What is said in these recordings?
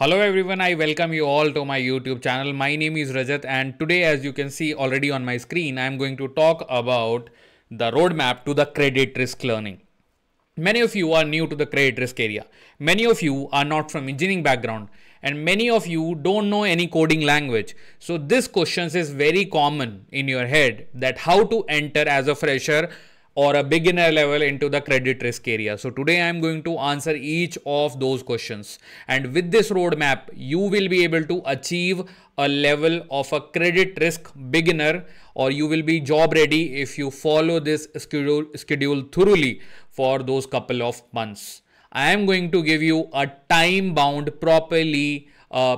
Hello everyone, I welcome you all to my YouTube channel. My name is Rajat and today as you can see already on my screen, I am going to talk about the roadmap to the credit risk learning. Many of you are new to the credit risk area. Many of you are not from engineering background and many of you don't know any coding language. So this question is very common in your head that how to enter as a fresher or a beginner level into the credit risk area. So today I am going to answer each of those questions. And with this roadmap, you will be able to achieve a level of a credit risk beginner or you will be job ready if you follow this schedule, schedule thoroughly for those couple of months. I am going to give you a time bound properly uh,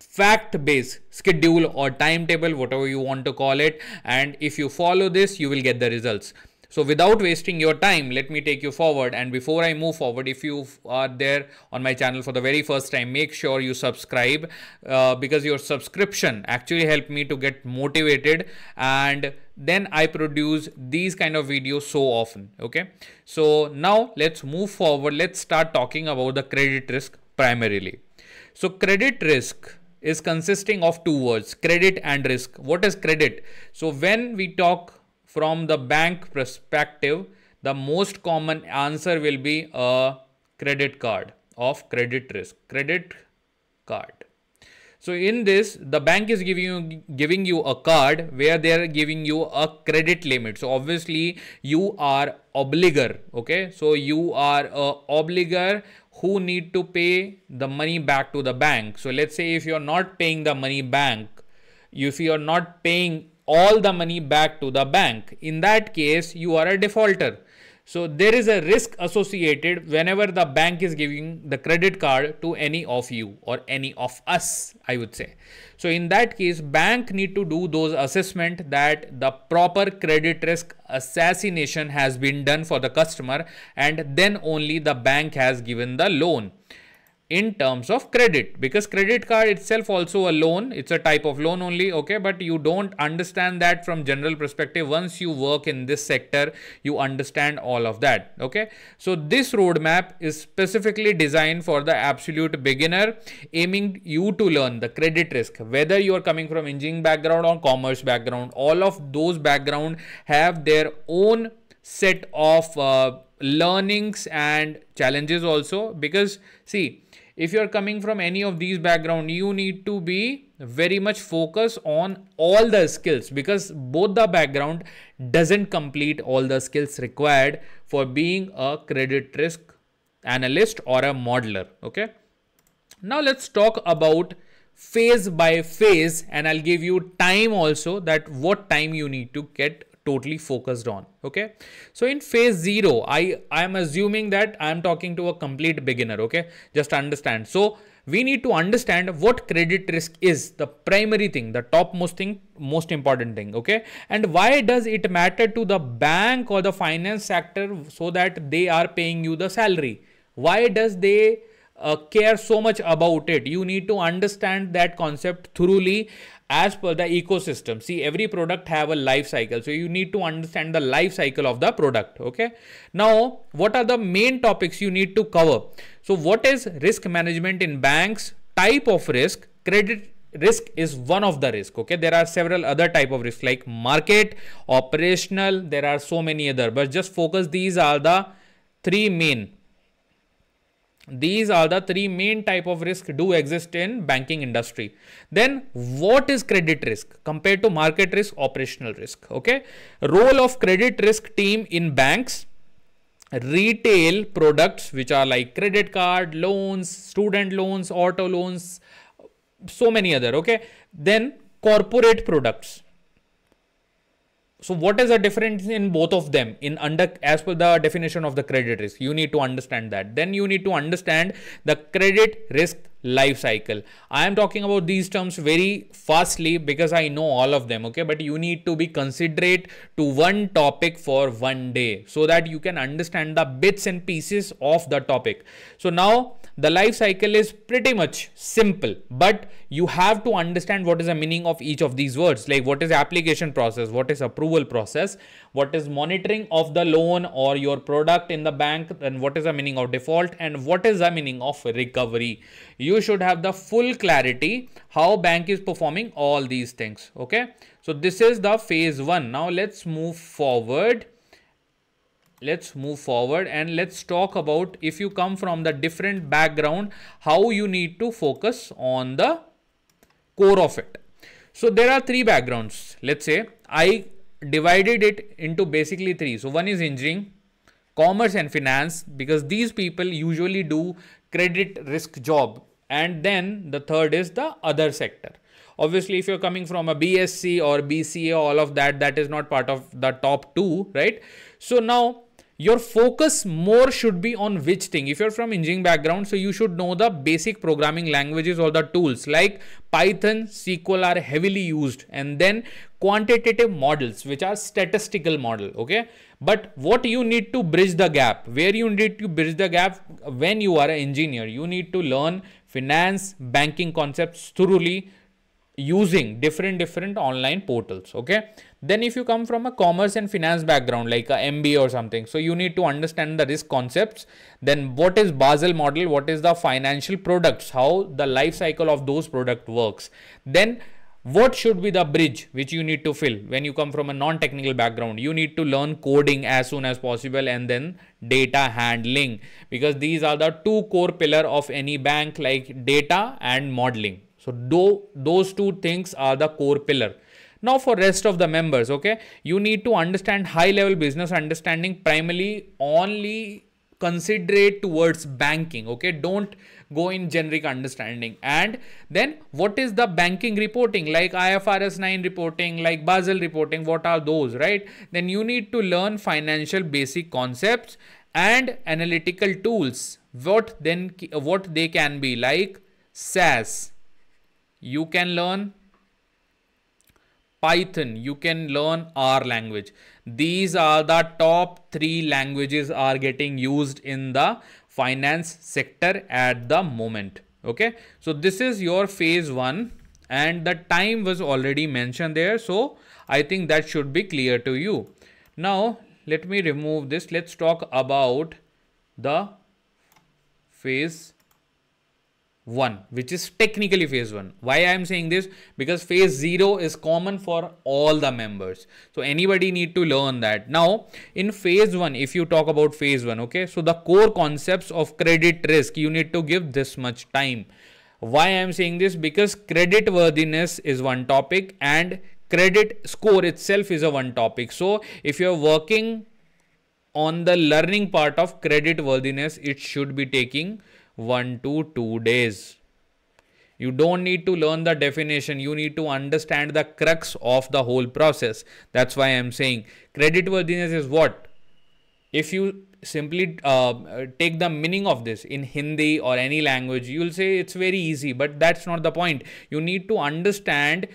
fact based schedule or timetable whatever you want to call it and if you follow this you will get the results so without wasting your time, let me take you forward. And before I move forward, if you are there on my channel for the very first time, make sure you subscribe uh, because your subscription actually helped me to get motivated and then I produce these kind of videos so often. Okay. So now let's move forward. Let's start talking about the credit risk primarily. So credit risk is consisting of two words, credit and risk. What is credit? So when we talk from the bank perspective, the most common answer will be a credit card of credit risk, credit card. So in this, the bank is giving you, giving you a card where they are giving you a credit limit. So obviously you are obligor. Okay. So you are a obligor who need to pay the money back to the bank. So let's say if you're not paying the money back, if you're not paying all the money back to the bank. In that case, you are a defaulter. So there is a risk associated whenever the bank is giving the credit card to any of you or any of us, I would say. So in that case, bank need to do those assessment that the proper credit risk assassination has been done for the customer and then only the bank has given the loan in terms of credit because credit card itself also a loan it's a type of loan only okay but you don't understand that from general perspective once you work in this sector you understand all of that okay so this roadmap is specifically designed for the absolute beginner aiming you to learn the credit risk whether you are coming from engineering background or commerce background all of those background have their own set of uh, learnings and challenges also because see if you are coming from any of these background you need to be very much focus on all the skills because both the background doesn't complete all the skills required for being a credit risk analyst or a modeler okay now let's talk about phase by phase and i'll give you time also that what time you need to get totally focused on okay so in phase 0 i i am assuming that i am talking to a complete beginner okay just understand so we need to understand what credit risk is the primary thing the topmost thing most important thing okay and why does it matter to the bank or the finance sector so that they are paying you the salary why does they uh, care so much about it you need to understand that concept thoroughly as per the ecosystem see every product have a life cycle so you need to understand the life cycle of the product okay now what are the main topics you need to cover so what is risk management in banks type of risk credit risk is one of the risk okay there are several other type of risk like market operational there are so many other but just focus these are the three main these are the three main type of risk do exist in banking industry then what is credit risk compared to market risk operational risk okay role of credit risk team in banks retail products which are like credit card loans student loans auto loans so many other okay then corporate products so what is the difference in both of them in under as per the definition of the credit risk? You need to understand that. Then you need to understand the credit risk life cycle. I am talking about these terms very fastly because I know all of them. Okay, but you need to be considerate to one topic for one day so that you can understand the bits and pieces of the topic. So now the life cycle is pretty much simple, but you have to understand what is the meaning of each of these words, like what is application process, what is approval process, what is monitoring of the loan or your product in the bank, and what is the meaning of default, and what is the meaning of recovery. You should have the full clarity how bank is performing all these things. Okay. So this is the phase one. Now let's move forward let's move forward and let's talk about if you come from the different background how you need to focus on the core of it so there are three backgrounds let's say i divided it into basically three so one is engineering commerce and finance because these people usually do credit risk job and then the third is the other sector obviously if you're coming from a bsc or bca all of that that is not part of the top 2 right so now your focus more should be on which thing if you're from engineering background so you should know the basic programming languages or the tools like python sql are heavily used and then quantitative models which are statistical model okay but what you need to bridge the gap where you need to bridge the gap when you are an engineer you need to learn finance banking concepts thoroughly using different different online portals okay then if you come from a commerce and finance background like a mba or something so you need to understand the risk concepts then what is basel model what is the financial products how the life cycle of those product works then what should be the bridge which you need to fill when you come from a non-technical background you need to learn coding as soon as possible and then data handling because these are the two core pillar of any bank like data and modeling so do, those two things are the core pillar. Now for rest of the members, okay, you need to understand high level business understanding primarily only considerate towards banking, okay. Don't go in generic understanding. And then what is the banking reporting like IFRS 9 reporting, like Basel reporting, what are those, right? Then you need to learn financial basic concepts and analytical tools. What then, what they can be like SAS, you can learn Python, you can learn R language. These are the top three languages are getting used in the finance sector at the moment. Okay. So this is your phase one and the time was already mentioned there. So I think that should be clear to you. Now let me remove this. Let's talk about the phase 1 which is technically phase 1 why i am saying this because phase 0 is common for all the members so anybody need to learn that now in phase 1 if you talk about phase 1 okay so the core concepts of credit risk you need to give this much time why i am saying this because credit worthiness is one topic and credit score itself is a one topic so if you are working on the learning part of credit worthiness it should be taking 1 to 2 days. You don't need to learn the definition. You need to understand the crux of the whole process. That's why I'm saying credit worthiness is what? If you simply uh, take the meaning of this in Hindi or any language, you'll say it's very easy, but that's not the point. You need to understand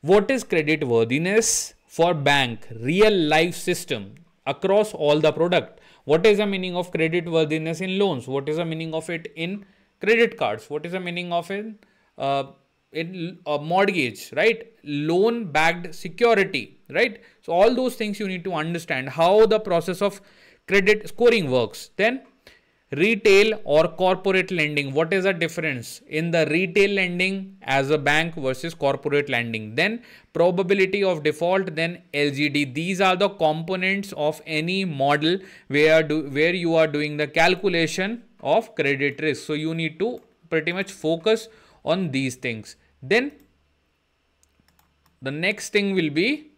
what is credit worthiness for bank, real life system across all the product. What is the meaning of credit worthiness in loans? What is the meaning of it in credit cards? What is the meaning of uh, in, uh, in a mortgage, right? Loan backed security, right? So all those things you need to understand how the process of credit scoring works. Then Retail or corporate lending. What is the difference in the retail lending as a bank versus corporate lending? Then probability of default, then LGD. These are the components of any model where, do, where you are doing the calculation of credit risk. So you need to pretty much focus on these things. Then the next thing will be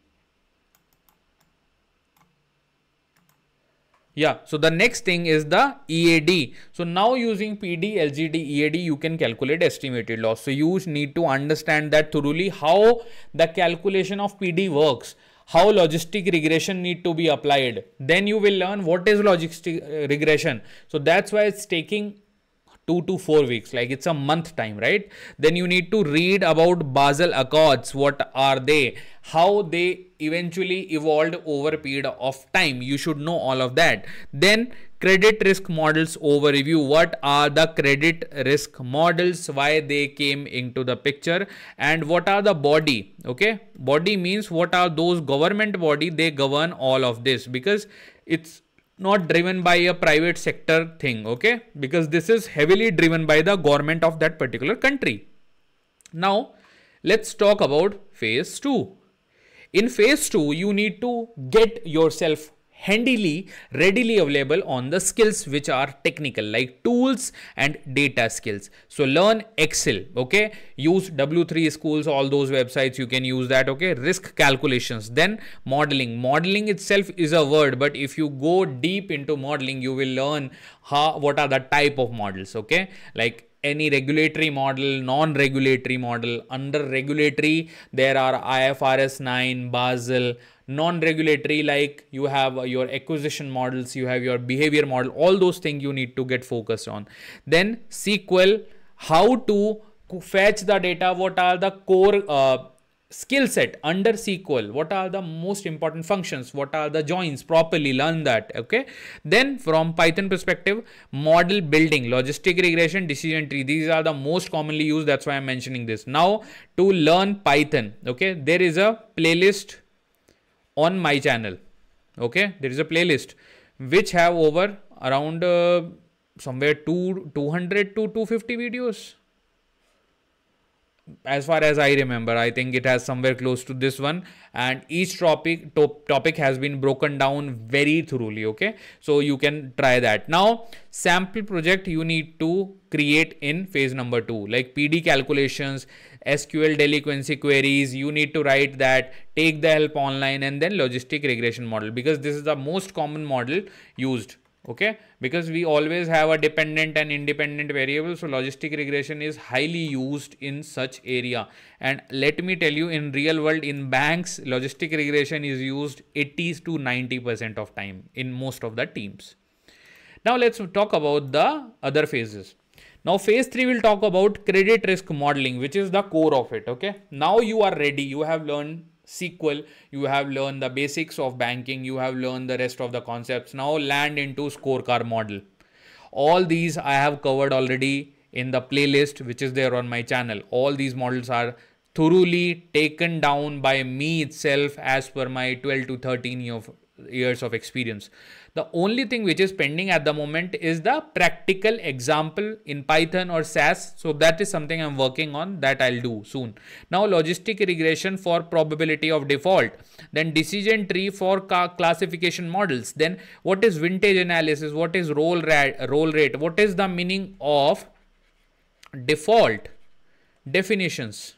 Yeah, so the next thing is the EAD. So now using PD, LGD, EAD, you can calculate estimated loss. So you need to understand that thoroughly how the calculation of PD works, how logistic regression need to be applied. Then you will learn what is logistic uh, regression. So that's why it's taking two to four weeks like it's a month time right then you need to read about basel accords what are they how they eventually evolved over a period of time you should know all of that then credit risk models overview what are the credit risk models why they came into the picture and what are the body okay body means what are those government body they govern all of this because it's not driven by a private sector thing, okay? Because this is heavily driven by the government of that particular country. Now, let's talk about phase two. In phase two, you need to get yourself handily readily available on the skills which are technical like tools and data skills. So learn Excel, okay? Use W3 schools, all those websites, you can use that, okay? Risk calculations, then modeling. Modeling itself is a word, but if you go deep into modeling, you will learn how, what are the type of models, okay? Like any regulatory model, non-regulatory model. Under regulatory, there are IFRS 9, Basel, non-regulatory like you have your acquisition models, you have your behavior model, all those things you need to get focused on. Then SQL, how to fetch the data, what are the core uh, skill set under SQL. What are the most important functions? What are the joins? Properly learn that. Okay. Then from Python perspective, model building, logistic regression, decision tree. These are the most commonly used. That's why I'm mentioning this. Now to learn Python. Okay. There is a playlist on my channel. Okay. There is a playlist which have over around uh, somewhere two, 200 to 250 videos as far as I remember, I think it has somewhere close to this one. And each topic top, topic has been broken down very thoroughly. Okay, so you can try that. Now, sample project you need to create in phase number two, like PD calculations, SQL delinquency queries. You need to write that, take the help online, and then logistic regression model because this is the most common model used okay because we always have a dependent and independent variable so logistic regression is highly used in such area and let me tell you in real world in banks logistic regression is used 80 to 90 percent of time in most of the teams now let's talk about the other phases now phase 3 will talk about credit risk modeling which is the core of it okay now you are ready you have learned SQL, you have learned the basics of banking, you have learned the rest of the concepts. Now land into scorecard model. All these I have covered already in the playlist which is there on my channel. All these models are thoroughly taken down by me itself as per my 12 to 13 year of, years of experience. The only thing which is pending at the moment is the practical example in Python or SAS. So that is something I'm working on that I'll do soon. Now logistic regression for probability of default, then decision tree for classification models. Then what is vintage analysis? What is roll, rate? What is the meaning of default definitions?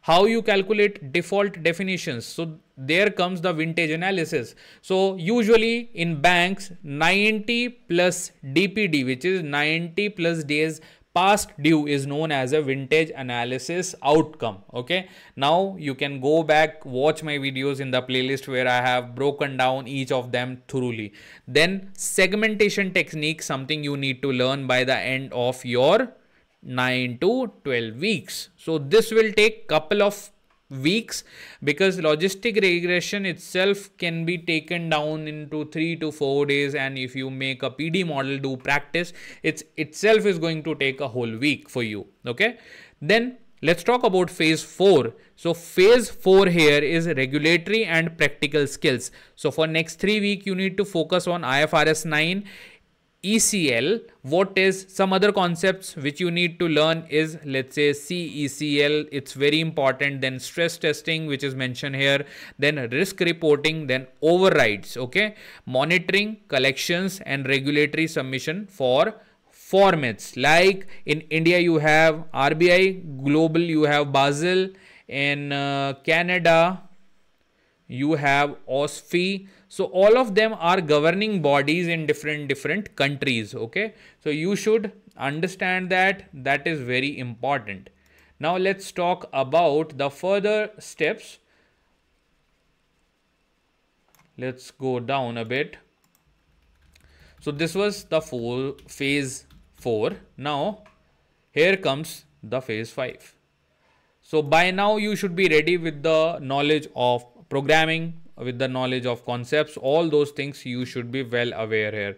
How you calculate default definitions? So there comes the vintage analysis. So usually in banks 90 plus DPD which is 90 plus days past due is known as a vintage analysis outcome okay now you can go back watch my videos in the playlist where i have broken down each of them thoroughly then segmentation technique something you need to learn by the end of your 9 to 12 weeks so this will take couple of weeks because logistic regression itself can be taken down into 3 to 4 days and if you make a PD model do practice it's itself is going to take a whole week for you okay then let's talk about phase 4 so phase 4 here is regulatory and practical skills so for next 3 week you need to focus on IFRS 9 ECL, what is some other concepts which you need to learn is let's say CECL, it's very important. Then stress testing, which is mentioned here, then risk reporting, then overrides, okay, monitoring, collections, and regulatory submission for formats. Like in India, you have RBI, global, you have Basel, in uh, Canada, you have OSFI. So all of them are governing bodies in different different countries. Okay. So you should understand that that is very important. Now let's talk about the further steps. Let's go down a bit. So this was the four, phase 4. Now here comes the phase 5. So by now you should be ready with the knowledge of programming with the knowledge of concepts all those things you should be well aware here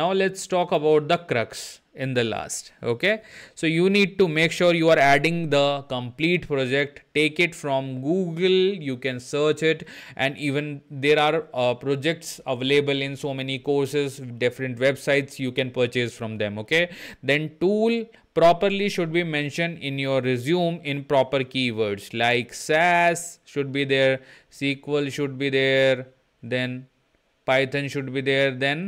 now let's talk about the crux in the last okay so you need to make sure you are adding the complete project take it from google you can search it and even there are uh, projects available in so many courses different websites you can purchase from them okay then tool properly should be mentioned in your resume in proper keywords like sas should be there sql should be there then python should be there then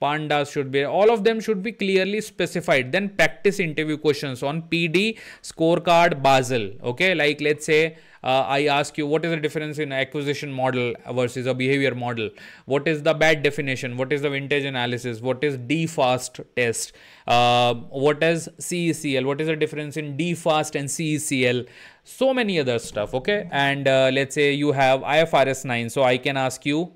pandas should be all of them should be clearly specified then practice interview questions on pd scorecard basel okay like let's say uh, i ask you what is the difference in acquisition model versus a behavior model what is the bad definition what is the vintage analysis what is D fast test uh, what is cecl what is the difference in D fast and cecl so many other stuff okay and uh, let's say you have ifrs 9 so i can ask you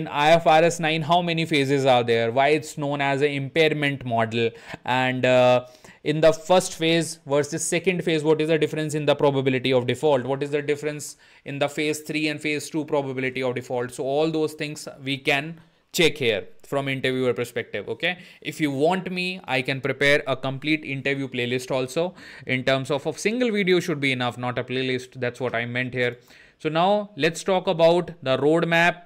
in IFRS 9 how many phases are there, why it's known as an impairment model and uh, in the first phase versus second phase what is the difference in the probability of default, what is the difference in the phase 3 and phase 2 probability of default. So all those things we can check here from interviewer perspective okay if you want me i can prepare a complete interview playlist also in terms of a single video should be enough not a playlist that's what i meant here so now let's talk about the roadmap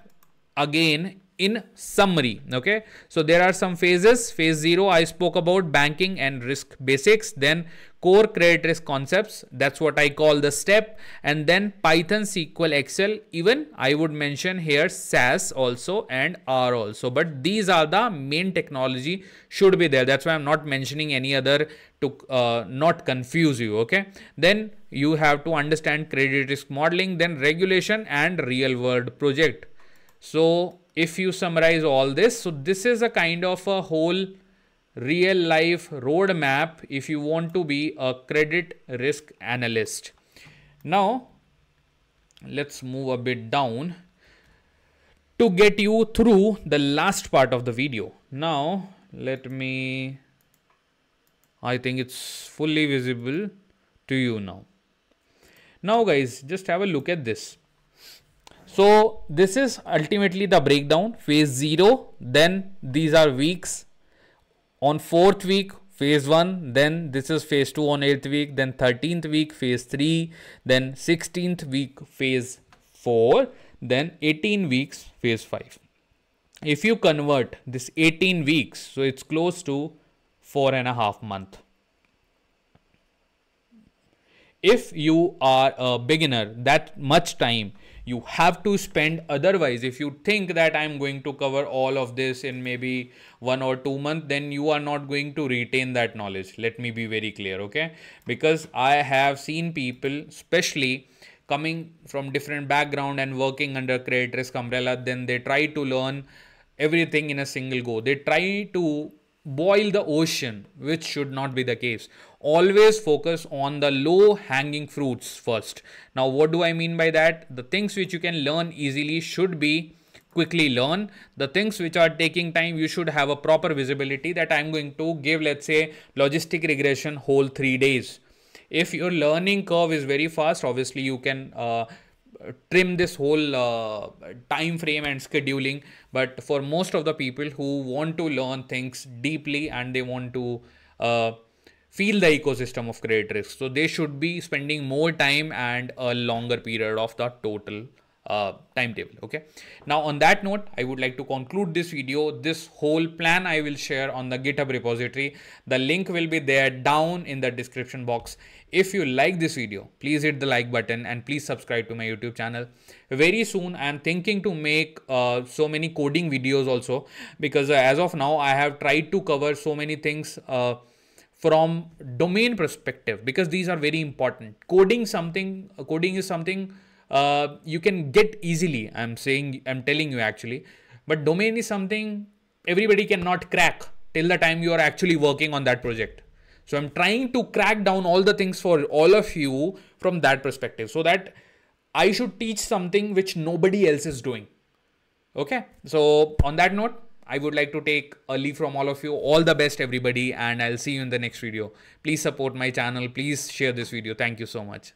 again in summary okay so there are some phases phase 0 i spoke about banking and risk basics then core credit risk concepts that's what i call the step and then python sql excel even i would mention here sas also and r also but these are the main technology should be there that's why i'm not mentioning any other to uh, not confuse you okay then you have to understand credit risk modeling then regulation and real world project so if you summarize all this, so this is a kind of a whole real life roadmap if you want to be a credit risk analyst. Now let's move a bit down to get you through the last part of the video. Now let me, I think it's fully visible to you now. Now guys, just have a look at this. So this is ultimately the breakdown phase 0 then these are weeks on fourth week phase 1 then this is phase 2 on 8th week then 13th week phase 3 then 16th week phase 4 then 18 weeks phase 5 if you convert this 18 weeks so it's close to four and a half month if you are a beginner that much time you have to spend otherwise if you think that i'm going to cover all of this in maybe one or two months then you are not going to retain that knowledge let me be very clear okay because i have seen people especially coming from different background and working under credit risk umbrella then they try to learn everything in a single go they try to boil the ocean which should not be the case always focus on the low hanging fruits first. Now, what do I mean by that? The things which you can learn easily should be quickly learn. The things which are taking time, you should have a proper visibility that I'm going to give, let's say, logistic regression whole three days. If your learning curve is very fast, obviously you can uh, trim this whole uh, time frame and scheduling but for most of the people who want to learn things deeply and they want to uh, feel the ecosystem of credit risk. So they should be spending more time and a longer period of the total uh, timetable. Okay. Now on that note, I would like to conclude this video. This whole plan I will share on the GitHub repository. The link will be there down in the description box. If you like this video, please hit the like button and please subscribe to my YouTube channel. Very soon, I'm thinking to make uh, so many coding videos also because uh, as of now, I have tried to cover so many things uh, from domain perspective because these are very important. Coding something, uh, coding is something uh, you can get easily. I'm saying, I'm telling you actually, but domain is something everybody cannot crack till the time you are actually working on that project. So I'm trying to crack down all the things for all of you from that perspective so that I should teach something which nobody else is doing. Okay. So on that note, I would like to take a leave from all of you. All the best, everybody, and I'll see you in the next video. Please support my channel. Please share this video. Thank you so much.